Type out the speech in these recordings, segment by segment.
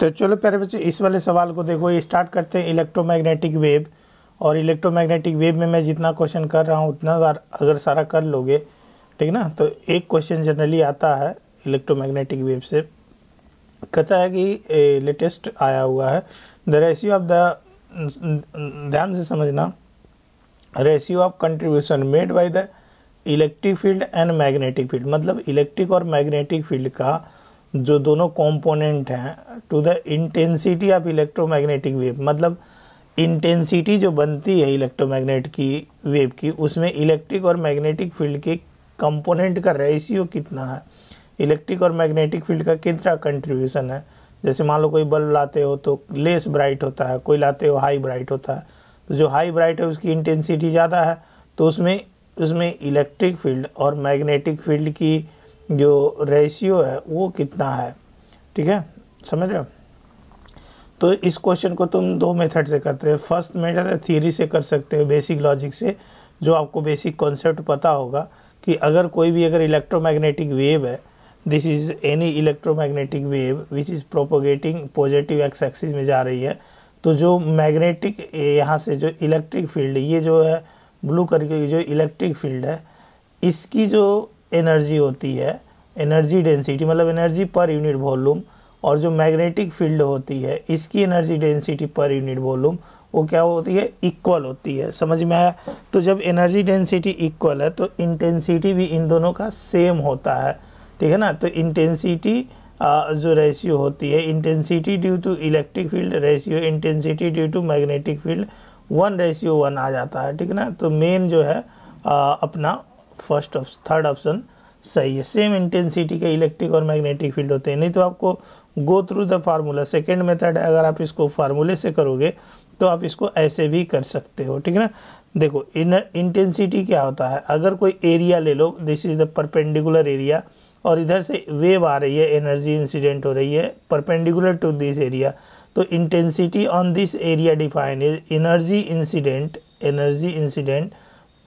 तो चलो प्यारे बच्चे इस वाले सवाल को देखो ये स्टार्ट करते हैं इलेक्ट्रोमैग्नेटिक वेव और इलेक्ट्रोमैग्नेटिक वेव में मैं जितना क्वेश्चन कर रहा हूँ उतना अगर सारा कर लोगे ठीक ना तो एक क्वेश्चन जनरली आता है इलेक्ट्रोमैग्नेटिक वेव से कहता है कि लेटेस्ट आया हुआ है द रेशियो ऑफ द ध्यान से समझना ratio of contribution made by the electric field and magnetic field मतलब इलेक्ट्रिक और मैग्नेटिक फील्ड का जो दोनों कंपोनेंट हैं to the intensity of electromagnetic wave मतलब इंटेंसिटी जो बनती है इलेक्ट्रोमैग्नेट की वेव की उसमें इलेक्ट्रिक और मैग्नेटिक फील्ड के कंपोनेंट का रेशियो कितना है इलेक्ट्रिक और मैग्नेटिक फील्ड का कितना कंट्रीब्यूशन है जैसे मान लो कोई बल्ब लाते हो तो लेस ब्राइट होता है कोई लाते हो हाई ब्राइट होता है तो जो हाई ब्राइट है उसकी इंटेंसिटी ज़्यादा है तो उसमें उसमें इलेक्ट्रिक फील्ड और मैग्नेटिक फील्ड की जो रेशियो है वो कितना है ठीक है समझ रहे हो तो इस क्वेश्चन को तुम दो मेथड से करते हो फर्स्ट मेथड है थीरी से कर सकते हो बेसिक लॉजिक से जो आपको बेसिक कॉन्सेप्ट पता होगा कि अगर कोई भी अगर इलेक्ट्रोमैग्नेटिक वेव है this is any electromagnetic wave which is propagating positive x axis में जा रही है तो जो मैग्नेटिक यहाँ से जो इलेक्ट्रिक फील्ड ये जो है ब्लू कलर की जो इलेक्ट्रिक फील्ड है इसकी जो एनर्जी होती है एनर्जी डेंसिटी मतलब एनर्जी पर यूनिट वॉल्यूम और जो मैग्नेटिक फील्ड होती है इसकी energy density per unit volume वो क्या होती है इक्वल होती है समझ में आया तो जब एनर्जी डेंसिटी इक्वल है तो इंटेंसिटी भी इन दोनों का सेम होता है ठीक है ना तो इंटेंसिटी जो रेशियो होती है intensity due to electric field ratio intensity due to magnetic field one ratio one आ जाता है ठीक है ना तो मेन जो है आ, अपना फर्स्ट ऑप्शन थर्ड ऑप्शन सही है सेम इंटेंसिटी के इलेक्ट्रिक और मैग्नेटिक फील्ड होते हैं नहीं तो आपको go through the formula second method अगर आप इसको फार्मूले से करोगे तो आप इसको ऐसे भी कर सकते हो ठीक है ना देखो इंटेंसिटी क्या होता है अगर कोई एरिया ले लो this is the perpendicular area और इधर से वेव आ रही है एनर्जी इंसिडेंट हो रही है परपेंडिकुलर टू दिस एरिया तो intensity on this area define is energy incident energy incident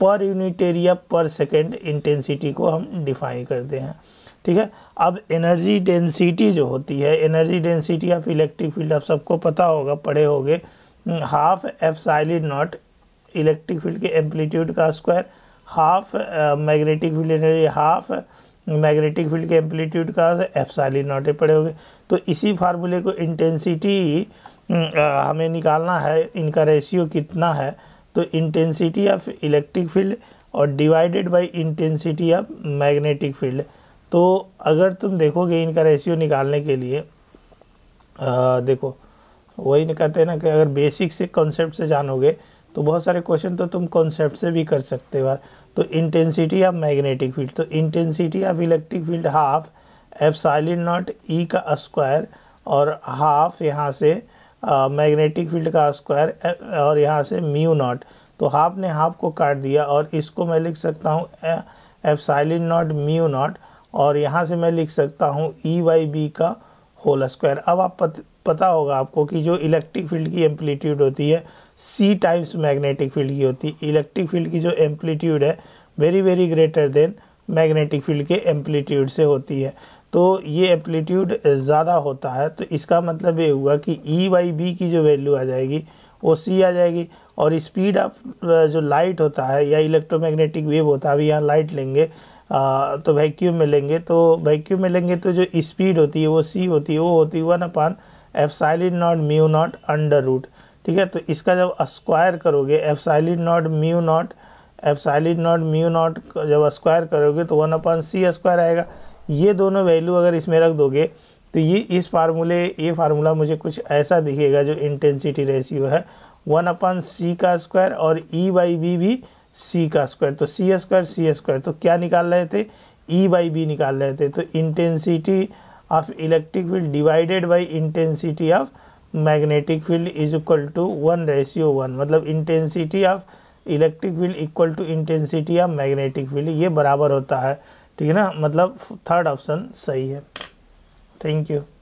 per unit area per second intensity को हम डिफाइन करते हैं ठीक है अब एनर्जी डेंसिटी जो होती है energy density of electric field आप सबको पता होगा पढ़े होंगे half epsilon naught electric field के एम्पलीट्यूड का square half magnetic field energy half magnetic field के एम्पलीट्यूड का एफ साइलिड नॉट पड़े होंगे तो इसी फार्मूले को इंटेंसिटी हमें निकालना है इनका रेशियो कितना है तो इंटेंसिटी ऑफ इलेक्ट्रिक फील्ड और divided by intensity of magnetic field तो अगर तुम देखोगे इनका रेशियो निकालने के लिए आ, देखो वही कहते हैं ना कि अगर बेसिक से कॉन्सेप्ट से जानोगे तो बहुत सारे क्वेश्चन तो तुम कॉन्सेप्ट से भी कर सकते हो तो इंटेंसिटी ऑफ मैग्नेटिक फील्ड तो intensity of electric field half epsilon naught E का स्क्वायर और हाफ यहाँ से मैग्नेटिक फील्ड का स्क्वायर और यहाँ से म्यू नॉट तो हाफ ने हाफ को काट दिया और इसको मैं लिख सकता हूँ epsilon naught mu naught और यहाँ से मैं लिख सकता हूँ ई वाई बी का होल स्क्वायर अब आप पत, पता होगा आपको कि जो इलेक्ट्रिक फील्ड की एम्पलीट्यूड होती है सी टाइम्स मैग्नेटिक फील्ड की होती है इलेक्ट्रिक फील्ड की जो एम्पलीट्यूड है very very greater than magnetic field के एम्पलीट्यूड से होती है तो ये एम्पलीट्यूड ज़्यादा होता है तो इसका मतलब ये हुआ कि ई बाई बी की जो वैल्यू आ जाएगी वो सी आ जाएगी और स्पीड ऑफ जो लाइट होता है या इलेक्ट्रोमैग्नेटिक वेव होता है अभी यहाँ लाइट लेंगे आ, तो वैक्यूम में लेंगे तो वैक्यूम में लेंगे तो जो स्पीड होती है वो सी होती है वो होती है one upon epsilon naught mu naught under root ठीक है तो इसका जब स्क्वायर करोगे एफसाइलिन नॉट म्यू नॉट सालिड नॉट म्यू नॉट जब स्क्वायर करोगे तो वन अपॉन सी स्क्वायर आएगा ये दोनों वैल्यू अगर इसमें रख दोगे तो ये इस फार्मूले ये फार्मूला मुझे कुछ ऐसा दिखेगा जो इंटेंसिटी रेशियो है वन अपॉन सी का स्क्वायर और ई बाई बी भी सी का स्क्वायर तो सी स्क्वायर सी स्क्वायर तो क्या निकाल रहे थे ई बाई बी निकाल रहे थे तो intensity of electric field divided by intensity of magnetic field is equal to one ratio one मतलब intensity of electric field equal to intensity of magnetic field ये बराबर होता है ठीक है ना मतलब थर्ड ऑप्शन सही है थैंक यू